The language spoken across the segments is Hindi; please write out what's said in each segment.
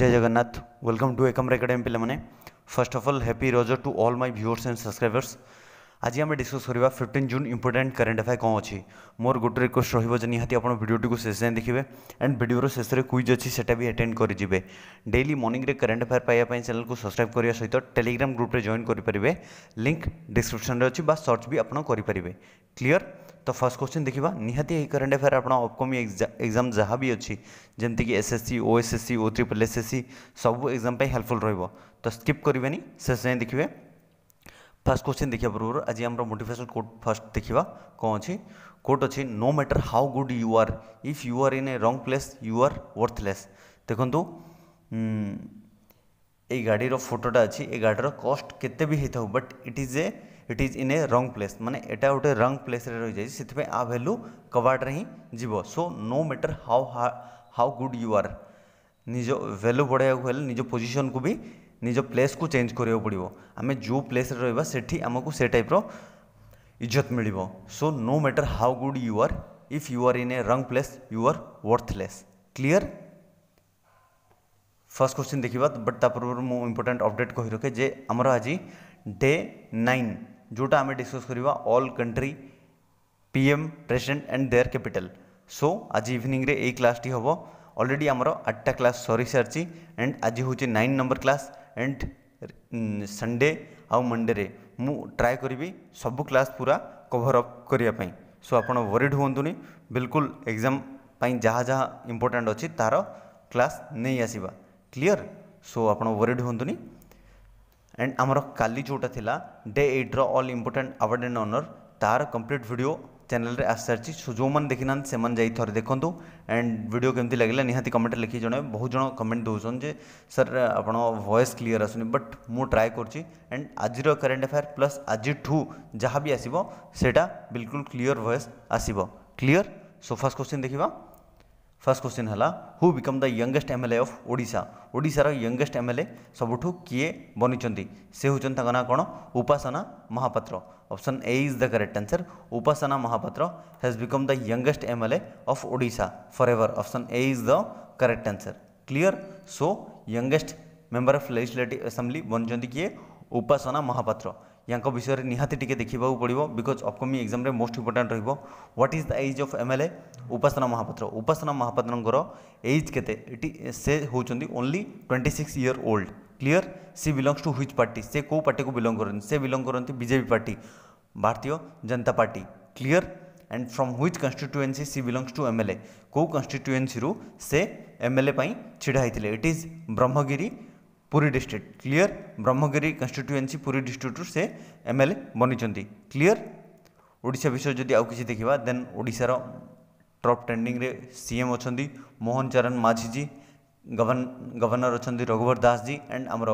जय Jagannath welcome to Ekamra academy पे first of all happy Raja to all my viewers and subscribers आज आम डिस्कस करवा fifteen June important current affair कौन अच्छी मोर गोटे रिक्वेस्ट रोज निहाती आप भिडियोटी को शेष जाए देखिए एंड भिडियोर शेष में क्विज अच्छी से भी आटेड करेंगे डेली में करेन्ट अफेयर पाया चैनल को सब्सक्राइब करने सहित टेलीग्राम ग्रुप्रे जॉन करेंगे लिंक डिस्क्रिप्सन अच्छी सर्च भी आपड़ करेंगे क्लीयर तो फर्स्ट क्वेश्चन देखा निहती है करेन्ट एफेयर आप अपकमिंग एग्जाम जहाँ भी अच्छी जमीक S S C O S S C O triple S S C सब एक्जाम हेल्पफुल रो स्कीप करें शेष जाए देखिए फर्स्ट क्वेश्चन देखा पूर्व आज आम मोटेसन कोड फर्स्ट देखा कौन अच्छी कोर्ट अच्छी no matter how good you are if you are in a wrong place you are worthless देखु ये गाड़ी फोटोटा अच्छी ए गाड़ी कस्ट के but it is a it is in a wrong place माने एटा गोटे रंग प्लेस रही जाए से आ भैल्यू कबाड़े ही जीव so no matter how how good you are निज भैल्यू बढ़ाया निज पोजिशन को भी निज प्लेस को चेंज कर पड़ो आम जो प्लेस रहा से आमको से टाइप्र इज्जत मिल so no matter how good you are if you are in a wrong place you are worthless clear first question देखा बट तापूर्व मुझे इंपोर्टाट अपडेट कही रखे जे आमर आज डे नाइन जोटा आम डिस्कस करवा all country PM president and their capital so आज इवनिंग रे एक क्लास टी हम अलरेडी आमर आठटा क्लास सरी सारी एंड आज हूँ nine number class and Sunday आउ मंडे मु ट्राए करी सब क्लास पूरा कवर अप करने सो आप वरीड हूँ बिल्कुल एग्जाम जहाँ जहाँ इंपोर्टाट अच्छी तार क्लास नहीं आसवा क्लीयर सो आप वरीड हूँ एंड आमर का जोटा था डे एट्र रो इम्पोर्टाट अवार्ड एंड अनर तार कंप्लीट भिड चैनल रे सो जो मैंने देखी ना से थे देखु एंड भिड केमी लगे निहाती कमेंट लिखे जन बहुत जन कमेंट दौन जे सर आप भएस क्लीयर आसुनी बट मु ट्राए कर एंड आज करेन्ट अफेयर प्लस आज ठू जहाँ भी आसा बिल्कुल क्लीयर भयस आसव क्लीयर सो फास्ट क्वेश्चन देखा फर्स्ट क्वेश्चन है who become the youngest MLA of Odisha Odisha ओडार यंगेस्ट एमएलए सबुठ किए बनी से होना कौन Upasana Mohapatra option A is the correct answer Upasana Mohapatra has become the youngest M L A of ओडा फर ever option A is the correct answer clear so youngest member of legislative assembly बनी किए उपासना महापात्र ୟାଙ୍କ ବିଷୟରେ ନିହାତି ଟିକେ ଦେଖିବାକୁ ପଡ଼ିବ ବିକଜ୍ ଅପକମିଂ ଏକ୍ଜାମ୍ରେ ମୋଷ୍ଟ ଇମ୍ପୋର୍ଟାଣ୍ଟ ରହିବ what is the age of M L A Upasana Mohapatra Upasana ମହାପାତ୍ରଙ୍କର ଏଜ୍ କେତେ ଏଠି ସେ ହେଉଛନ୍ତି only twenty six year old clear she belongs to which party ସେ କେଉଁ ପାର୍ଟିକୁ ବିଲଙ୍ଗ କରନ୍ତି ସେ ବିଲଙ୍ଗ କରନ୍ତି BJP party Bharatiya Janata party clear and from which constituency she belongs to M L A କେଉଁ କନଷ୍ଟିଟ୍ୟୁଏନ୍ସିରୁ ସେ ଏମ୍ ଏଲ୍ ଏ ପାଇଁ ଛିଡ଼ା ହେଇଥିଲେ it is Brahmagiri Puri district clear Brahmagiri constituency Puri ଡିଷ୍ଟ୍ରିକ୍ଟରୁ ସେ ଏମ୍ ଏଲ୍ ଏ ବନିଛନ୍ତି କ୍ଲିଅର ଓଡ଼ିଶା ବିଷୟରେ ଯଦି ଆଉ କିଛି ଦେଖିବା ଦେନ୍ ଓଡ଼ିଶାର ଟପ୍ ଟ୍ରେଣ୍ଡିଂରେ ସିଏମ୍ ଅଛନ୍ତି ମୋହନ ଚରଣ ମାଝିଜୀ ଗଭର୍ଣ୍ଣର ଅଛନ୍ତି ରଘୁବର ଦାସ ଜୀ ଆଣ୍ଡ ଆମର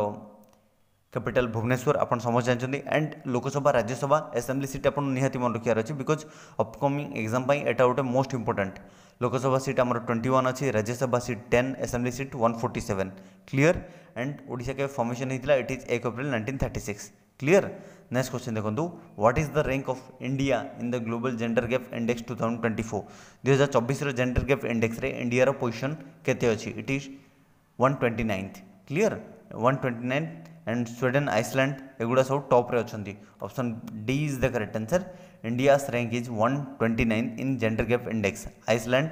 କ୍ୟାପିଟାଲ ଭୁବନେଶ୍ୱର ଆପଣ ସମସ୍ତେ ଜାଣିଛନ୍ତି and Lok Sabha Rajya Sabha assembly seat ଆପଣ ନିହାତି ମନେ ରଖିବାର ଅଛି ବିକଜ ଅପକମିଂ ଏକ୍ଜାମ୍ ପାଇଁ ଏଇଟା ଗୋଟେ ମୋଷ୍ଟ ଇମ୍ପୋର୍ଟାଣ୍ଟ ଲୋକସଭା ସିଟ୍ ଆମର ଟ୍ୱେଣ୍ଟି ୱାନ୍ ଅଛି Rajya Sabha seat ten assembly seat one forty seven clear and ओडा के फर्मेसन होता इट इज एक April nineteen thirty six clear next question देखो what is the rank of India in the global gender gap index two thousand twenty four दुई हजार चौबीस जेंडर गैप इंडेक्स रे इंडिया पोजिशन के अच्छी it is one twenty ninth clear one twenty and Sweden Iceland एगुड़ा सब टप्रे अच्छा option D is the correct answer India rank is one twenty nine in gender gap index Iceland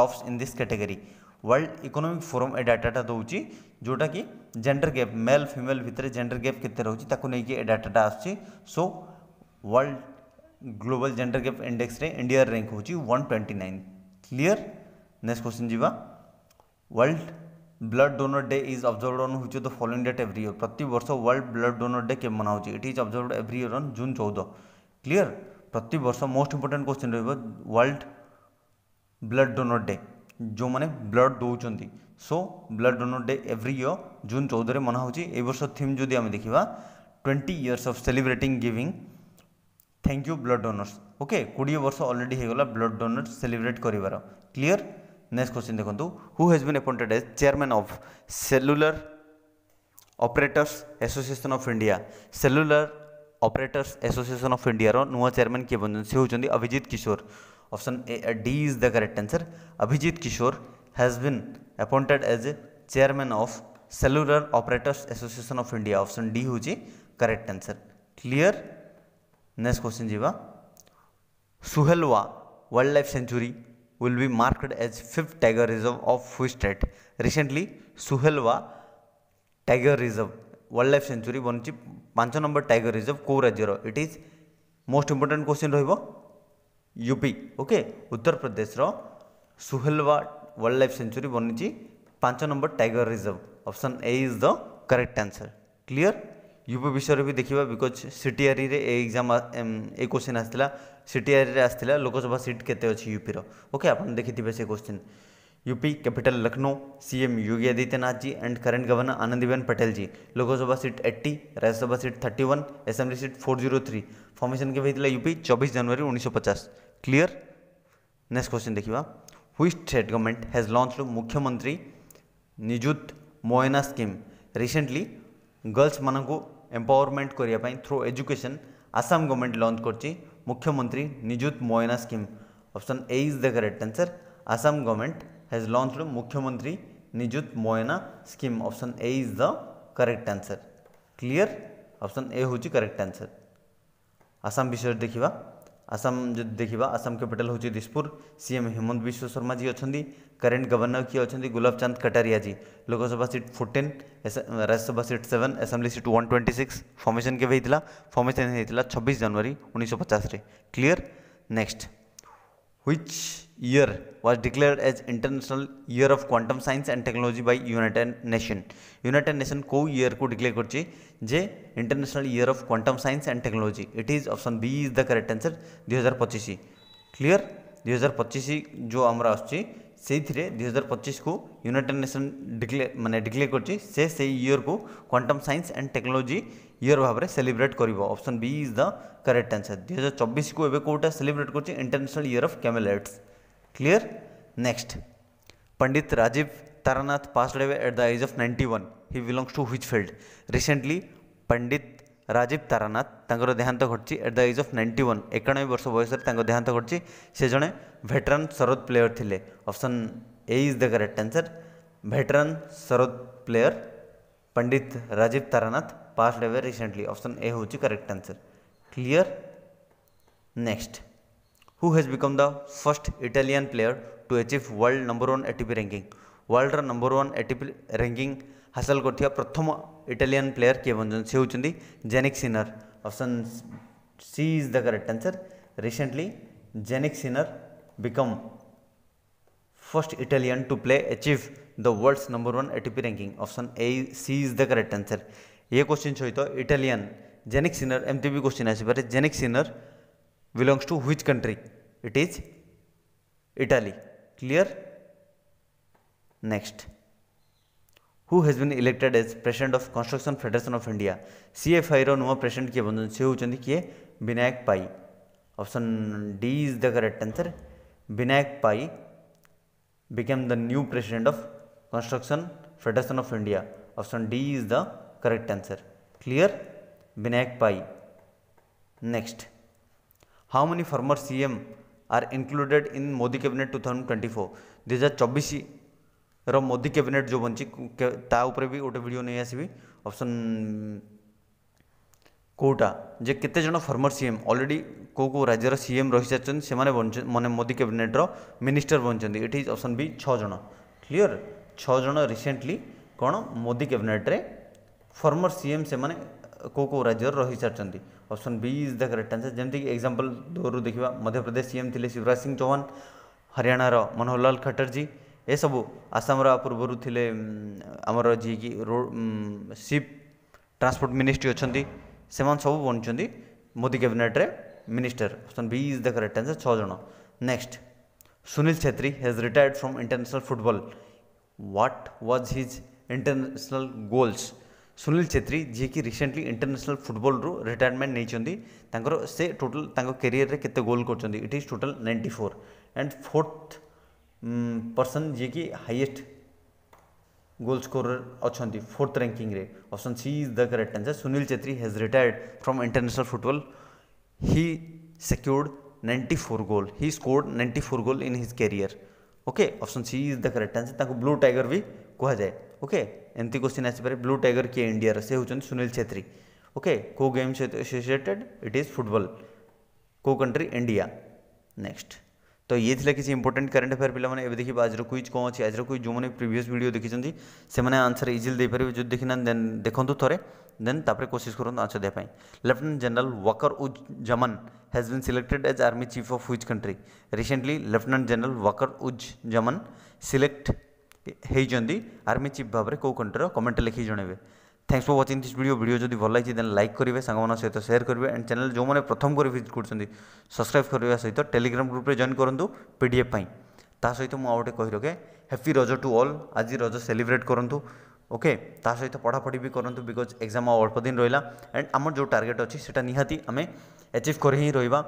tops in this category World Economic Forum ए डाटाटा दूसरी जोटा कि जेंडर गैप मेल फिमेल भितर जेंडर गैप के नहीं कि डाटाटा आो world global gender gap index रे इंडिया रैंक हूँ one twenty nine clear next question जी World Blood Donor day is observed on the following date every year प्रति वर्ष वर्ल्ड ब्लड डोनर डे के मना it is observed every year on June चौदह क्लीयर प्रति वर्ष most important question World Blood Donor Day ଯେଉଁମାନେ ବ୍ଲଡ଼ ଦେଉଛନ୍ତି so blood donor day every year June ଚଉଦରେ ମନା ହେଉଛି ଏ ବର୍ଷ ଥିମ୍ ଯଦି ଆମେ ଦେଖିବା twenty years of celebrating giving thank you blood donors okay কোড়িয়ে বর্ষ অলরেডি হয়ে গলা ব্লড ডোনর্স সেলিব্রেট করবার ক্লিয়ার নেক্সট কোশ্চিন দেখুন who has been appointed as chairman of cellular অপরেটর্স association of India সেলুলার অপরেটর্স এসোসিয়েসন অফ ইন্ডিয়ার নূয়া চেয়ারম্যান কিয়ে বনছেন সে হচ্ছেন Abhijit Kishore option A D is the correct answer Abhijit Kishore has been appointed as a chairman of cellular operators association of India option D हूँ correct answer clear next question जीवा Suhelwa wild life sanctuary will be marked as fifth tiger reserve of which state recently suhelwa tiger reserve wildlife sanctuary बनची पांच नंबर टाइगर रिजर्व कौ राज्यर it is most important question रोज UP okay Uttar Pradesh Suhelwa wild life से बनी पांच number tiger reserve option A is the correct answer clear UP विषय भी देखिए बिकज सीटीआरई रे एग्जाम ए क्वेश्चन आसला सीटीआरई रे आसला लोकसभा सीट के यूपी रोके आपन देखिथे से question UP capital Lucknow CM Yogi Adityanath ji and current governor Anandiben Patel ji Lok Sabha seat 80 Rajya Sabha seat 31 assembly seat 403 formation के भी यूपी 24 जनवरी 1950 क्लीयर नेक्स्ट क्वेश्चन देखा हुई state government has launch Mukhyamantri Nijut Moina scheme recently girls मान एम्पावरमेंट करने through education Assam government launch कर Mukhyamantri Nijut Moina scheme option A is the correct answer Assam government has launch Mukhyamantri Nijut Moina scheme option A is the correct answer clear option A हूँ करेक्ट आंसर आसाम विषय देखा आसाम जो देखा आसाम कैपिटाल हूँ दिसपुर सीएम हेमंत विश्व शर्मा जी अच्छा करेन्ट गवर्नर किए अच्छा Gulabchand Kataria ji Lok Sabha seat fourteen Rajya Sabha seat seven assembly seat one twenty six formation केवे फर्मेसन होता छब्बीस जानुरी उन्नीस पचास clear next which year was declared as international year of quantum science and technology by united nation united nation ko year ko declare karchi je international year of quantum science and technology it is option b is the correct answer 2025 clear 2025 jo amra aschi से हजार पचीस को यूनिटेड नेशन डिक्ले मैंने डिक्लेयर कर से को quantum science and technology year भाव में सेलिब्रेट कर option B is the correct answer दुई हजार चबीस को एवं कौटा सेलिब्रेट कर international year of camelids clear next Pandit Rajeev Taranath passed at the age of ninety one he belongs to which field recently Pandit Rajeev Taranath ତାଙ୍କର ଦେହାନ୍ତ ଘଟିଛି at the age of ninety one ଏକାନବେ ବର୍ଷ ବୟସରେ ତାଙ୍କ ଦେହାନ୍ତ ଘଟିଛି ସେ ଜଣେ ଭେଟରାନ୍ ଶରଦ ପ୍ଲେୟର ଥିଲେ option A is the correct answer veteran sarod player Pandit Rajeev Taranath passed away recently option A हो correct answer clear next who has become the first Italian player to achieve world number one ATP ranking world number one ATP ranking हासिल कर प्रथम इटालीयन प्लेयर किए बन से होती Jannik Sinner option C is the correct answer recently Jannik Sinner become first Italian to play achieve the world's number one ATP ranking option A C is the correct answer ये क्वेश्चन सहित इटालीयन जेनिक सिनर एमती भी क्वेश्चन आसपे Jannik Sinner belongs to which country it is Italy clear next who has been elected as president of construction federation of India C F I रुव प्रेसीडेंट किए बंधु सी हूँ किए Vinayak Pai option D is the correct answer Vinayak Pai became the new president of construction federation of India option D is the correct answer clear Vinayak Pai next how many former C M are included in Modi cabinet two thousand twenty four दुहजार चौबीस रोदी कैबिनेट जो बनती ताऊपर भी गोटे भिड नहीं आसवि ऑप्शन कौटा जे के फर्मर सीएम अलरेडी को को राज्यर सीएम रही सारी से मैंने मोदी कैबिनेटर मिनिस्टर बनते इज अपसन बी छज क्लीयर छज रिसेंटली कौन मोदी कैबिनेट्रे फर्मर सीएम से मैंने को को राज्यर रही सारी option B is the correct answer जमीक एक्जामपल दूर देखा मध्यप्रदेश सीएम थे शिवराज सिंह चौहान हरियाणार मनोहरलाल खटर्जी ये सब आसाम पूर्व थे आमर जी की रोड सीप ट्रांसपोर्ट मिनिस्ट्री अच्छा से सब बन बनी मोदी कैबिनेट्रे minister B is the correct answer छः जन next Sunil Chhetri has retired from international football what was his international goals Sunil Chhetri जिकि रिसेंटली इंटरनेशनल फुटबॉल रु रिटायरमेंट नहीं टोटल कैरियर के गोल कर it is total ninety four and fourth person जी कि हाइएस्ट गोल स्कोर अच्छा फोर्थ रैंकिंग रे option C is the correct answer Sunil Chhetri has retired from international football he secured four goal he scored ninety four goal in his career okay option C is the correct answer ताको ब्लू टाइगर भी कहा जाए ओके एमती क्वेश्चन आसपे ब्लू टाइगर किए इंडिया से होंगे सुनील छेत्री ओके को गेम सहित एसोसीएटेड इट इज फुटबल को कंट्री इंडिया नेक्स्ट तो ये किसी इंपोर्टेंट करंट अफेयर पे मैंने देखिए आज क्विज कौन अच्छी आज क्विज जो मैंने प्रिवियस भिड देखी से मैंने आंसर इजिली देपर जो देखी ना देखो थे देन तापर कोशिश करूँ आंसर देखें lieutenant general Waker uz Zaman has been selected as army chief of which country recently lieutenant general Waker uz Zaman select होती आर्मी चीफ भाव में कौ कंट्री कमेंट लिखे जनवे thanks for watching this video video যদি ভাল লাগছে দেন লাইক করবে সাংমানক সহ সেয়ার করবে এন্ড চ্যানেল যে প্রথম করে ভিজিট করছেন সবসক্রাইব করা সহ টেলিগ্রাম গ্রুপে জয়েন করতু পিডিএফ পাই তা সহ মু আউ কহি রকে হ্যাপি রজ টু অল আজ রজ সেলিব্রেট করতু ওকে তা সহ পড়াপড়ি বি করতু বিকজ এক্সাম আউ অল্প দিন রহলা এন্ড আমার যে টার্গেট অছি সেটা নিহাতি আমি এচিভ করে হি রহবা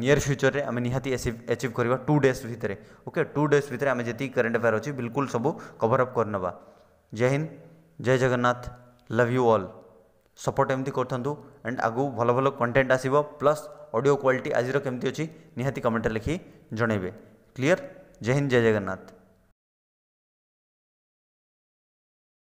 নিयर फ्यूचर आम निहाती एचिव करवा टू डेज भितर ओके टू डेज भितर आम जी करेन्ट अफेयर अच्छी बिल्कुल सब कभर अप करनवा जय हिंद जय Jagannath love you all support एमती करथंतु एंड आगु भल भल कंटेंट आसीबो प्लस ऑडियो क्वालिटी आज केमती अच्छी निहाती कमेंट लिखि जनइबे क्लियर जय हिंद जय जगन्नाथ